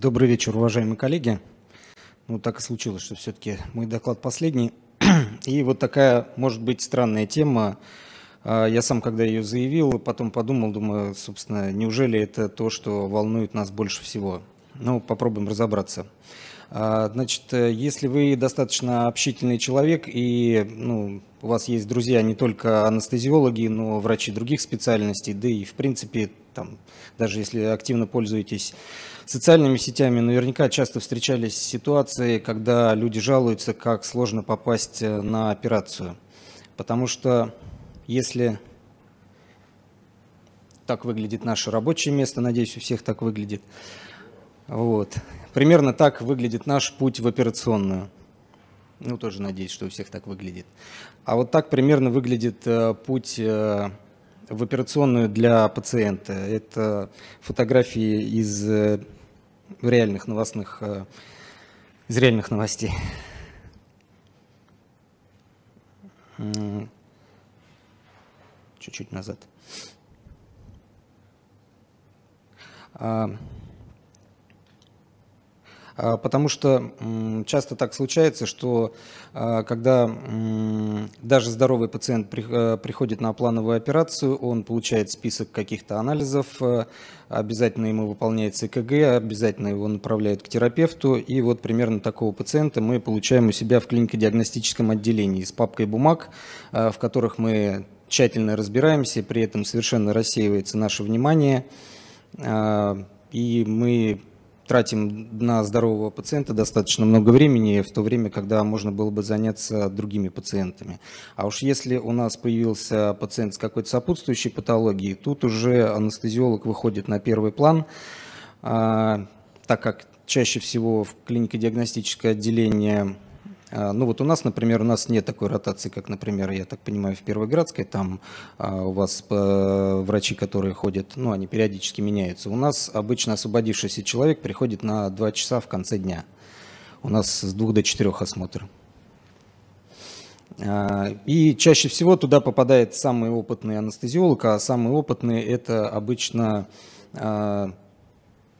Добрый вечер, уважаемые коллеги. Ну, так и случилось, что все-таки мой доклад последний. И вот такая, может быть, странная тема. А, я сам, когда ее заявил, потом подумал, думаю, собственно, неужели это то, что волнует нас больше всего? Ну, попробуем разобраться. А, значит, если вы достаточно общительный человек и ну, у вас есть друзья не только анестезиологи, но врачи других специальностей, да и, в принципе, там, даже если активно пользуетесь социальными сетями, наверняка часто встречались ситуации, когда люди жалуются, как сложно попасть э, на операцию. Потому что если так выглядит наше рабочее место, надеюсь, у всех так выглядит. Вот. Примерно так выглядит наш путь в операционную. Ну, тоже надеюсь, что у всех так выглядит. А вот так примерно выглядит э, путь э, в операционную для пациента. Это фотографии из э, реальных новостных, э, из реальных новостей. Чуть-чуть назад. А, а, потому что часто так случается, что а, когда даже здоровый пациент э, приходит на плановую операцию, он получает список каких-то анализов, э, обязательно ему выполняется ЭКГ, обязательно его направляют к терапевту, и вот примерно такого пациента мы получаем у себя в клинико-диагностическом отделении с папкой бумаг, э, в которых мы тщательно разбираемся, при этом совершенно рассеивается наше внимание, а, и мы тратим на здорового пациента достаточно много времени, в то время, когда можно было бы заняться другими пациентами. А уж если у нас появился пациент с какой-то сопутствующей патологией, тут уже анестезиолог выходит на первый план, а, так как чаще всего в клинико-диагностическое отделение а, ну вот у нас, например, у нас нет такой ротации, как, например, я так понимаю, в Первоградской, там а, у вас э, врачи, которые ходят, ну они периодически меняются. У нас обычно освободившийся человек приходит на 2 часа в конце дня. У нас с 2 до 4 осмотр. А, и чаще всего туда попадает самый опытный анестезиолог, а самый опытный это обычно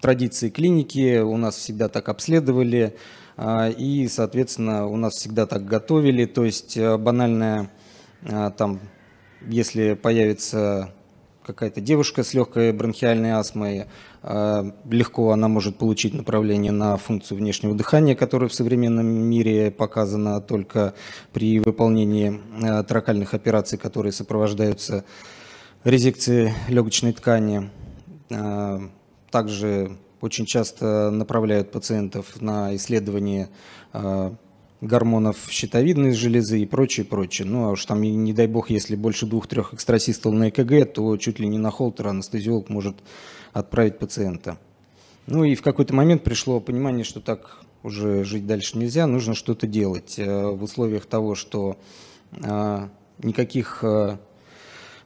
традиции клиники, у нас всегда так обследовали, а, и, соответственно, у нас всегда так готовили. То есть э, банальная, а, там, если появится какая-то девушка с легкой бронхиальной астмой, а, легко она может получить направление на функцию внешнего дыхания, которая в современном мире показана только при выполнении тракальных операций, которые сопровождаются резекцией легочной ткани. Также очень часто направляют пациентов на исследование э, гормонов щитовидной железы и прочее, прочее. Ну, а уж там, не дай бог, если больше двух-трех экстрасистов на ЭКГ, то чуть ли не на холтер анестезиолог может отправить пациента. Ну и в какой-то момент пришло понимание, что так уже жить дальше нельзя, нужно что-то делать. Э, в условиях того, что э, никаких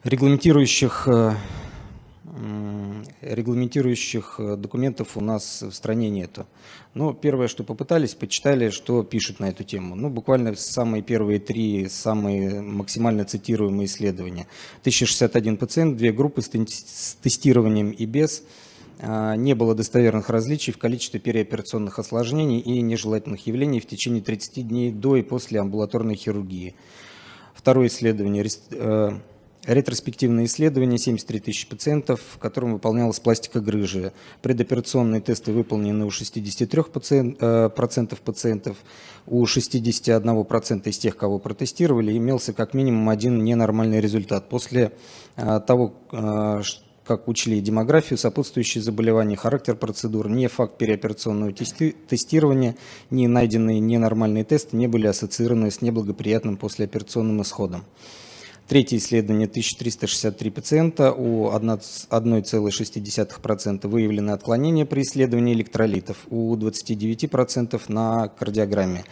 регламентирующих регламентирующих э, документов у нас в стране нету. Но первое, что попытались, почитали, что пишут на эту тему. Ну, буквально самые первые три, самые максимально цитируемые исследования. 1061 пациент, две группы с тестированием и без. А, не было достоверных различий в количестве переоперационных осложнений и нежелательных явлений в течение 30 дней до и после амбулаторной хирургии. Второе исследование э, Ретроспективное исследование 73 тысяч пациентов, которым выполнялась пластика грыжи. Предоперационные тесты выполнены у 63% э, пациентов. У 61% из тех, кого протестировали, имелся как минимум один ненормальный результат. После э, того, э, как учли демографию, сопутствующие заболевания, характер процедур, не факт переоперационного тестирования, не найденные ненормальные тесты не были ассоциированы с неблагоприятным послеоперационным исходом. Третье исследование 1363 пациента, у 1,6% выявлены отклонения при исследовании электролитов, у 29% на кардиограмме.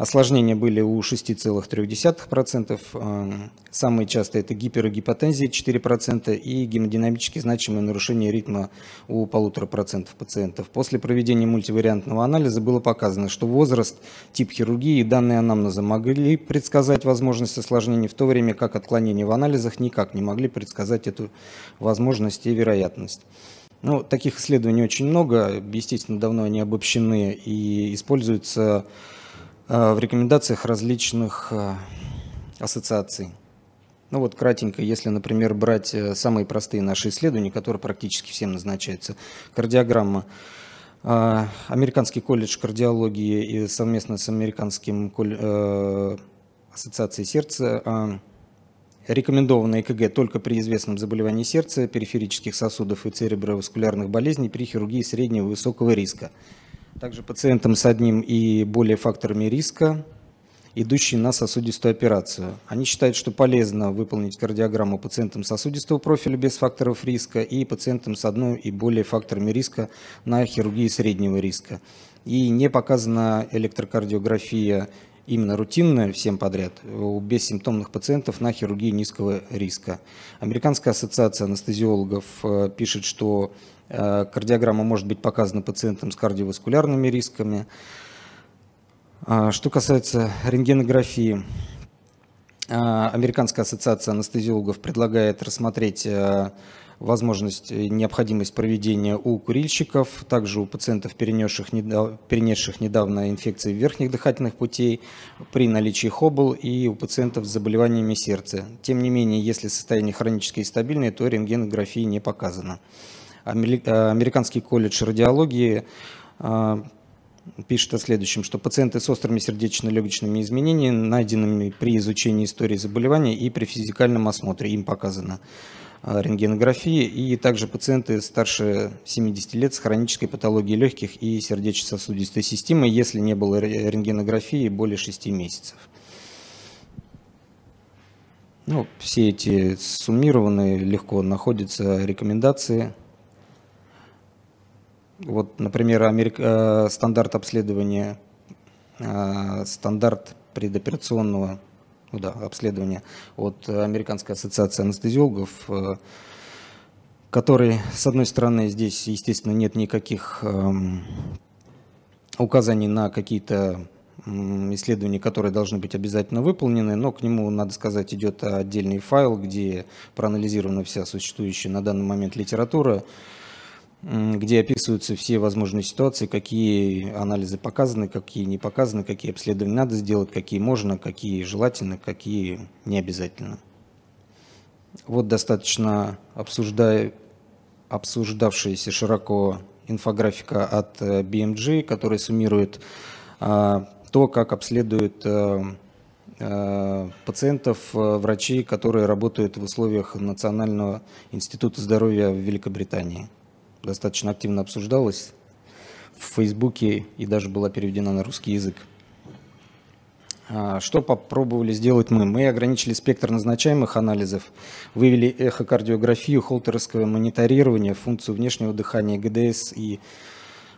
Осложнения были у 6,3%. Эм, самые частые это гипер- и гиперогипотензия 4% и гемодинамически значимые нарушения ритма у 1,5% пациентов. После проведения мультивариантного анализа было показано, что возраст, тип хирургии и данные анамнеза могли предсказать возможность осложнений, в то время как отклонения в анализах никак не могли предсказать эту возможность и вероятность. Ну, таких исследований очень много, естественно, давно они обобщены и используются Э, в рекомендациях различных э, ассоциаций. Ну вот кратенько, если, например, брать э, самые простые наши исследования, которые практически всем назначаются, кардиограмма. Американский колледж кардиологии и совместно с Американским ассоциацией сердца рекомендовано ЭКГ только при известном заболевании сердца, периферических сосудов и цереброваскулярных болезней при хирургии среднего и высокого риска также пациентам с одним и более факторами риска, идущие на сосудистую операцию. Они считают, что полезно выполнить кардиограмму пациентам сосудистого профиля без факторов риска и пациентам с одной и более факторами риска на хирургии среднего риска. И не показана электрокардиография именно рутинная всем подряд у э, бессимптомных пациентов на хирургии низкого риска. Американская ассоциация анестезиологов э, пишет, что э, кардиограмма может быть показана пациентам с кардиоваскулярными рисками. А, что касается рентгенографии, Американская ассоциация анестезиологов предлагает рассмотреть возможность, э, необходимость проведения у курильщиков, также у пациентов, перенесших, перенесших недавно инфекции верхних дыхательных путей при наличии хобл и у пациентов с заболеваниями сердца. Тем не менее, если состояние хронически стабильное, то рентгенографии не показано. Э, Американский колледж радиологии э, пишет о следующем, что пациенты с острыми сердечно-легочными изменениями, найденными при изучении истории заболевания и при физикальном осмотре, им показано Э, рентгенографии, и также пациенты старше 70 лет с хронической патологией легких и сердечно-сосудистой системы, если не было рентгенографии более 6 месяцев. Ну, все эти суммированные легко находятся рекомендации. Вот, например, Америк... Э, стандарт обследования, э, стандарт предоперационного ну да, обследование от э, Американской ассоциации анестезиологов, э, который, с одной стороны, здесь, естественно, нет никаких эм, указаний на какие-то исследования, которые должны быть обязательно выполнены, но к нему, надо сказать, идет отдельный файл, где проанализирована вся существующая на данный момент литература, где описываются все возможные ситуации, какие анализы показаны, какие не показаны, какие обследования надо сделать, какие можно, какие желательно, какие не обязательно. Вот достаточно обсуждая, обсуждавшаяся широко инфографика от э, BMG, которая суммирует а, то, как обследуют а, а, пациентов врачи, которые работают в условиях Национального института здоровья в Великобритании достаточно активно обсуждалась в Фейсбуке и даже была переведена на русский язык. А, что попробовали сделать мы? Мы ограничили спектр назначаемых анализов, вывели эхокардиографию, холтеровское мониторирование, функцию внешнего дыхания, ГДС и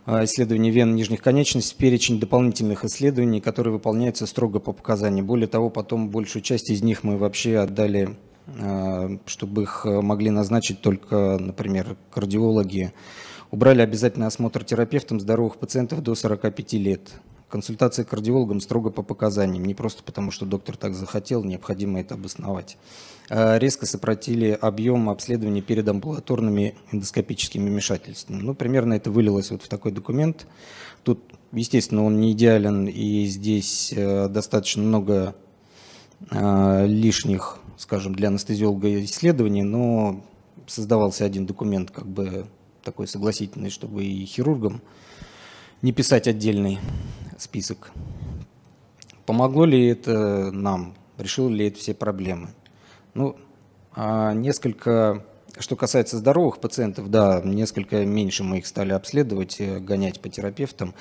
а, исследование вен нижних конечностей, перечень дополнительных исследований, которые выполняются строго по показаниям. Более того, потом большую часть из них мы вообще отдали Э, чтобы их э, могли назначить только, например, кардиологи. Убрали обязательный осмотр терапевтом здоровых пациентов до 45 лет. консультация кардиологом строго по показаниям, не просто потому, что доктор так захотел, необходимо это обосновать. Э, резко сократили объем обследований перед амбулаторными эндоскопическими вмешательствами. Ну, примерно это вылилось вот в такой документ. Тут, естественно, он не идеален, и здесь достаточно много лишних скажем, для анестезиолога исследований, но создавался один документ, как бы такой согласительный, чтобы и хирургам не писать отдельный список. Помогло ли это нам? Решило ли это все проблемы? Ну, а несколько, что касается здоровых пациентов, да, несколько меньше мы их стали обследовать, э, гонять по терапевтам.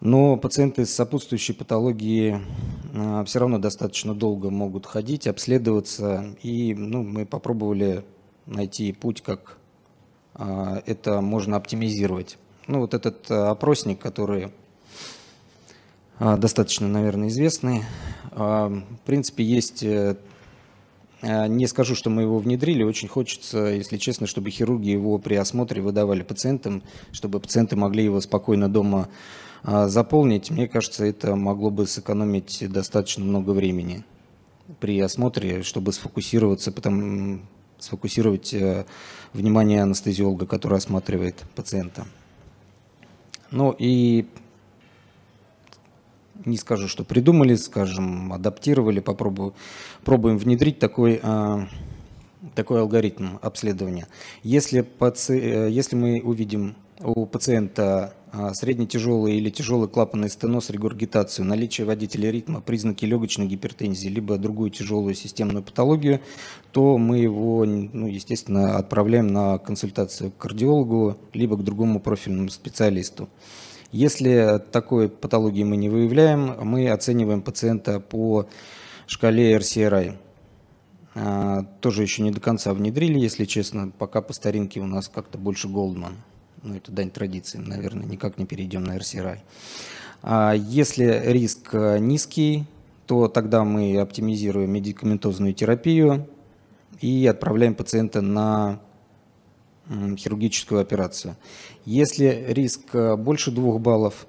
Но пациенты с сопутствующей патологией а, все равно достаточно долго могут ходить, обследоваться. И ну, мы попробовали найти путь, как а, это можно оптимизировать. Ну, вот этот а, опросник, который достаточно, наверное, известный. В принципе, есть... Э, не скажу, что мы его внедрили. Очень хочется, если честно, чтобы хирурги его при осмотре выдавали пациентам, чтобы пациенты могли его спокойно дома а, заполнить, мне кажется, это могло бы сэкономить достаточно много времени при осмотре, чтобы сфокусироваться, потом сфокусировать э, внимание анестезиолога, который осматривает пациента. Ну и не скажу, что придумали, скажем, адаптировали, попробуем, пробуем внедрить такой, э, такой алгоритм обследования. Если, паци... Э, если мы увидим у пациента а, среднетяжелый или тяжелый клапанный стеноз, регургитацию, наличие водителя ритма, признаки легочной гипертензии, либо другую тяжелую системную патологию, то мы его, ну, естественно, отправляем на консультацию к кардиологу, либо к другому профильному специалисту. Если такой патологии мы не выявляем, мы оцениваем пациента по шкале RCRI. А, тоже еще не до конца внедрили, если честно, пока по старинке у нас как-то больше Голдман ну это дань традициям, наверное, никак не перейдем на RCRI. А если риск э, низкий, то тогда мы оптимизируем медикаментозную терапию и отправляем пациента на хирургическую операцию. Если риск э, больше двух баллов,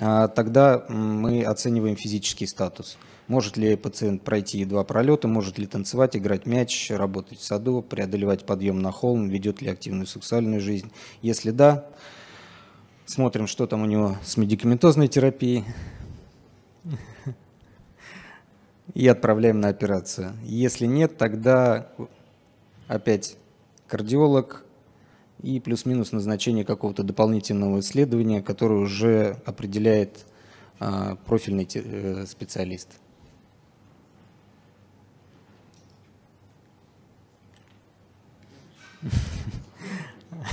а, тогда мы оцениваем физический статус – может ли пациент пройти два пролета, может ли танцевать, играть мяч, работать в саду, преодолевать подъем на холм, ведет ли активную сексуальную жизнь. Если да, смотрим, что там у него с медикаментозной терапией и отправляем на операцию. Если нет, тогда опять кардиолог и плюс-минус назначение какого-то дополнительного исследования, которое уже определяет а, профильный э, специалист.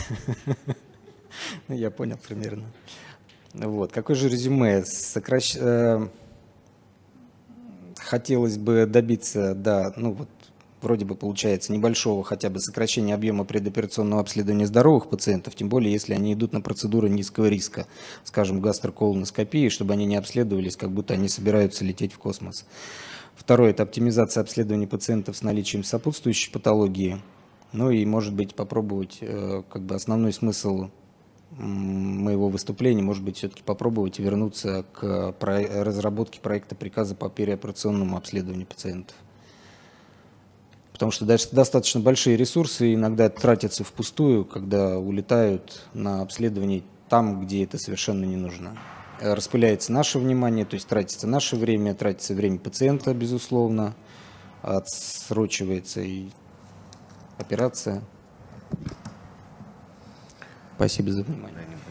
Ну, я понял примерно. Вот. Какое же резюме? Сокращ... Э, хотелось бы добиться, да, ну вот вроде бы получается небольшого хотя бы сокращения объема предоперационного обследования здоровых пациентов, тем более если они идут на процедуры низкого риска, скажем, гастроколоноскопии, чтобы они не обследовались, как будто они собираются лететь в космос. Второе – это оптимизация обследования пациентов с наличием сопутствующей патологии – ну и, может быть, попробовать э, как бы основной смысл моего выступления, может быть, все-таки попробовать вернуться к разработке проекта приказа по переоперационному обследованию пациентов. Потому что достаточно большие ресурсы иногда тратятся впустую, когда улетают на обследование там, где это совершенно не нужно. Э, распыляется наше внимание, то есть тратится наше время, тратится время пациента, безусловно, отсрочивается и операция. Спасибо за внимание.